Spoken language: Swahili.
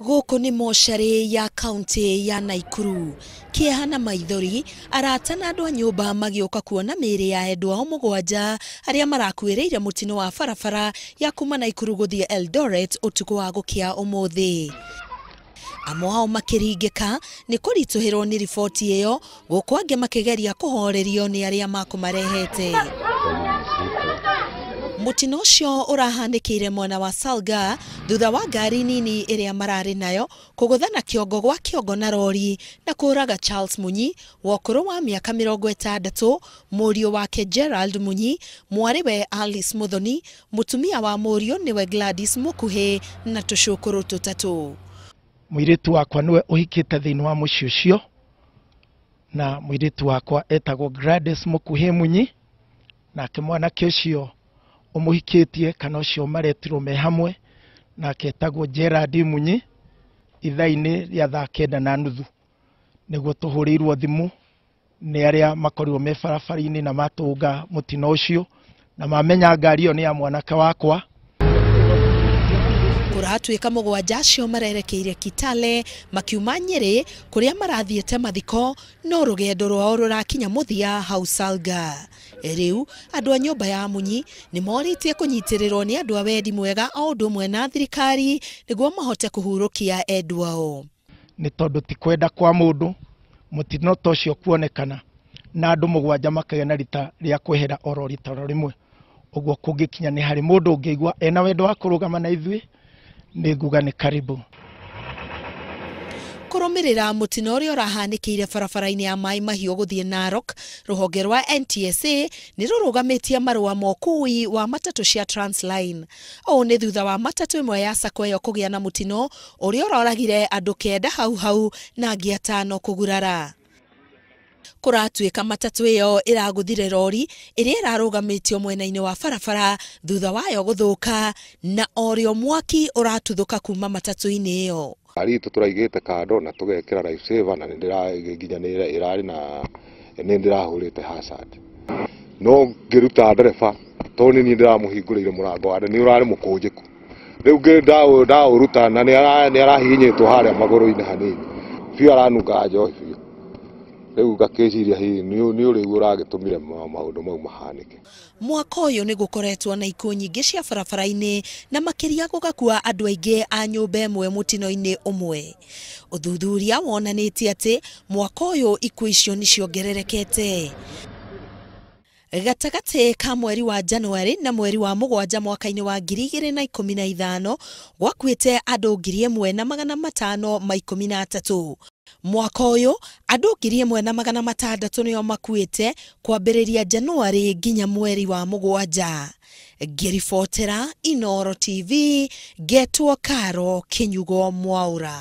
Guku ni mocarĩ ya kaunti ya Naikuru. Kĩeha na maithori, arata na andũ a nyũmba magĩũka kuona mĩĩrĩ ya endwa ao mũgwanja arĩa marakuĩrĩire mũtino wa barabara ya kuma Naikuru gũthiĩ Eldoret ũtukũ wa gũkĩa ũmũthĩ amo ao makĩringĩka nĩ kũritũhĩrwo nĩ riboti ĩyo gũkũ angĩ makĩgeria kũhorerio nĩ arĩa makũmarehete mutino ucio urahanikire mwena wa Salga thutha wa ngari nini iria marari nayo kuguthana kiongo gwa kiongo na rori na kuraga Charles Munyi wa ukuru wa miaka mirongo itandatu muriu wake Gerald Munyi we Alice Muthoni mutumia wa muriu niwe Gladys Mukuhi na tucukuru tutatu muiritu wakwa niwe uhikite thiini wa mucii ucio na muiritu wakwa etagwo Gladys Mukuhi Munyi nake mwanake ucio umuhikitie kana ucio maretirwo me hamwe na etagwo Gerard Munyi ithaa-inä thakenda na nuthu niguo tuhurirwo thimu ni aria makorirwo me barabari inä na matunga må ucio å cio na mamenya ngari ä yo ya mwanake wakwa turatuika mugwanja acio marerekeire Kitale makiuma Nyeri kuria marathiete mathiko no rugendo rwao rurakinya muthia hau Salga e riu andu a nyumba ya munyi ni moritie kunyitirirwo ni andu a wendi mwega o undu umwe na thirikari niguo mahote kuhurukia endwao ni tondu ti kwenda kwa mundu mutino ta ucio kuonekana na andu mugwanja makagĩa na rita rĩa kwehera oro rita ro rĩmwe ni kũngĩkinya nĩ harĩ ena wendo wa kũrũgama na ithuĩ nä ni karibu kurumirira mutino uria urahanikiire barabara-ini ya mai mahiu guthie narok ruhonge rwa ntsa ni rurugamitie marua mokui wa matatu cia transline uu ni thutha wa matatu imwe ya sako iyo kugia na mutino uria uroragire andu kenda hau hau na angi atano kugurara kuratuika matatu iyo iraguthire rori iria irarugamitio mwena-ini wa barabara thutha wayo guthuka na orio mwaki uratuthuka kuma matatu-ini iyo ngari itu turaigite kando na tugekira life saver na nginya nä irarä na nä ndärahå rä te hazard no ngäruta ndereba tondå nä niä ndäramå hingå rä ire må rango andå nä å rarä må kå njä ku rä ruta na nä arahinyä two harä a magå rå-inä hanini biå aranunga njohi biå riu ngakiciria hihi ni urigu uragitumire maundu mau mahanike mwaka uyu ni gukoretwo na ikuo nyingi cia barabara-ini na makiria gugakua andu aingi a nyumba imwe mutino-ini umwe uthuthuria wonanitie ati mwaka uyu ikuo icio ni ciongererekete gatagatĩ ka mweri wa januari na mweri wa mũgwanja mwaka-inĩ wa ngiri igĩrĩ na ikũmi na ithano gwakuĩte andũ ngiri ĩmwe na magana matano ma ikũmi na atatũ mwaka ũyũ andũ ngiri ĩmwe na magana matandatũ nĩo makuĩte kwambĩrĩria januari nginya mweri wa mũgwanja ngĩribotera inoro TV ngetwo Karo Kĩnyugo mwaura